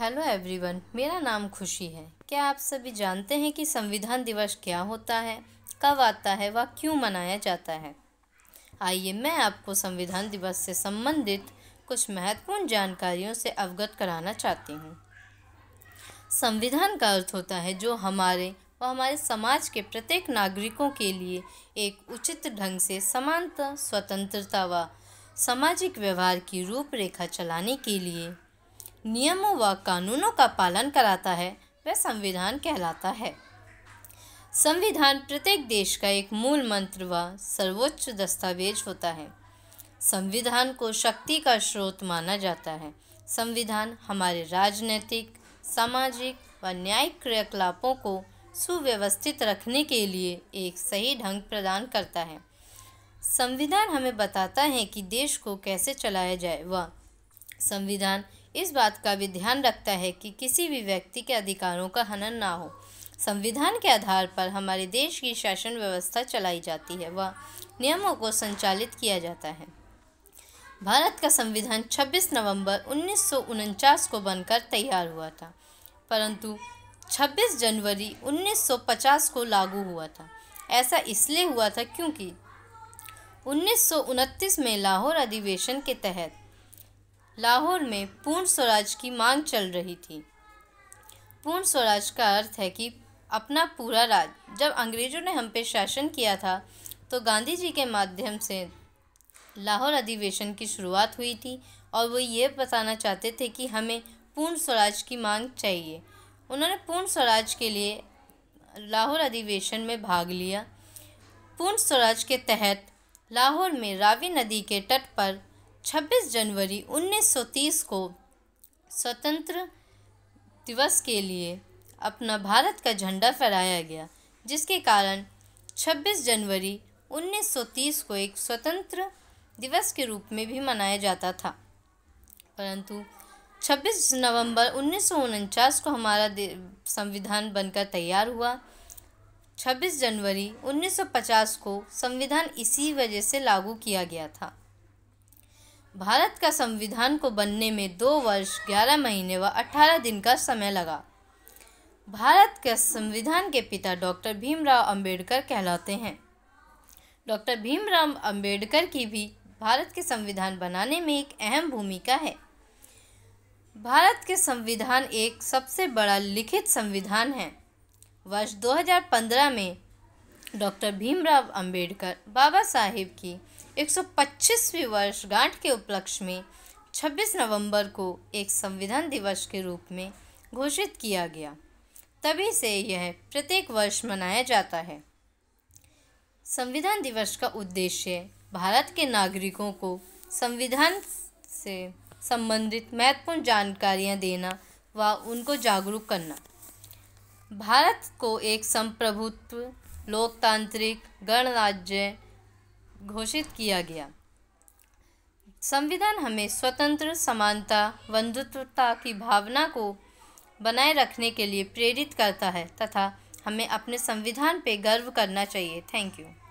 hello everyone मेरा नाम खुशी है क्या आप सभी जानते हैं कि संविधान दिवस क्या होता है कब आता है व क्यों मनाया जाता है आइए मैं आपको संविधान दिवस से संबंधित कुछ महत्वपूर्ण जानकारियों से अवगत कराना चाहती हूँ संविधान का अर्थ होता है जो हमारे व हमारे समाज के प्रत्येक नागरिकों के लिए एक उचित ढंग से समानता स्वतंत्रता व सामाजिक व्यवहार की रूपरेखा चलाने के लिए नियमों व कानूनों का पालन कराता है वह संविधान कहलाता है संविधान प्रत्येक देश का एक मूल मंत्र व सर्वोच्च दस्तावेज होता है संविधान को शक्ति का स्रोत माना जाता है संविधान हमारे राजनैतिक सामाजिक व न्यायिक क्रियाकलापों को सुव्यवस्थित रखने के लिए एक सही ढंग प्रदान करता है संविधान हमें बताता है कि देश को कैसे चलाया जाए व संविधान इस बात का भी ध्यान रखता है कि किसी भी व्यक्ति के अधिकारों का हनन ना हो संविधान के आधार पर हमारे देश की शासन व्यवस्था चलाई जाती है व नियमों को संचालित किया जाता है भारत का संविधान 26 नवंबर उन्नीस को बनकर तैयार हुआ था परंतु 26 जनवरी 1950 को लागू हुआ था ऐसा इसलिए हुआ था क्योंकि उन्नीस में लाहौर अधिवेशन के तहत लाहौर में पूर्ण स्वराज की मांग चल रही थी पूर्ण स्वराज का अर्थ है कि अपना पूरा राज जब अंग्रेज़ों ने हम पे शासन किया था तो गांधी जी के माध्यम से लाहौर अधिवेशन की शुरुआत हुई थी और वो ये बताना चाहते थे कि हमें पूर्ण स्वराज की मांग चाहिए उन्होंने पूर्ण स्वराज के लिए लाहौर अधिवेशन में भाग लिया पूर्ण स्वराज के तहत लाहौर में रावी नदी के तट पर 26 जनवरी 1930 को स्वतंत्र दिवस के लिए अपना भारत का झंडा फहराया गया जिसके कारण 26 जनवरी 1930 को एक स्वतंत्र दिवस के रूप में भी मनाया जाता था परंतु 26 नवंबर उन्नीस को हमारा संविधान बनकर तैयार हुआ 26 जनवरी 1950 को संविधान इसी वजह से लागू किया गया था भारत का संविधान को बनने में दो वर्ष ग्यारह महीने व अठारह दिन का समय लगा भारत के संविधान के पिता डॉक्टर भीमराव अंबेडकर कहलाते हैं डॉक्टर भीमराव अंबेडकर की भी भारत के संविधान बनाने में एक अहम भूमिका है भारत के संविधान एक सबसे बड़ा लिखित संविधान है वर्ष 2015 में डॉक्टर भीमराव अंबेडकर बाबा साहेब की एक सौ पच्चीसवीं वर्षगांठ के उपलक्ष्य में 26 नवंबर को एक संविधान दिवस के रूप में घोषित किया गया तभी से यह प्रत्येक वर्ष मनाया जाता है संविधान दिवस का उद्देश्य भारत के नागरिकों को संविधान से संबंधित महत्वपूर्ण जानकारियां देना व उनको जागरूक करना भारत को एक संप्रभुत्व लोकतांत्रिक गणराज्य घोषित किया गया संविधान हमें स्वतंत्र समानता बंधुत्वता की भावना को बनाए रखने के लिए प्रेरित करता है तथा हमें अपने संविधान पर गर्व करना चाहिए थैंक यू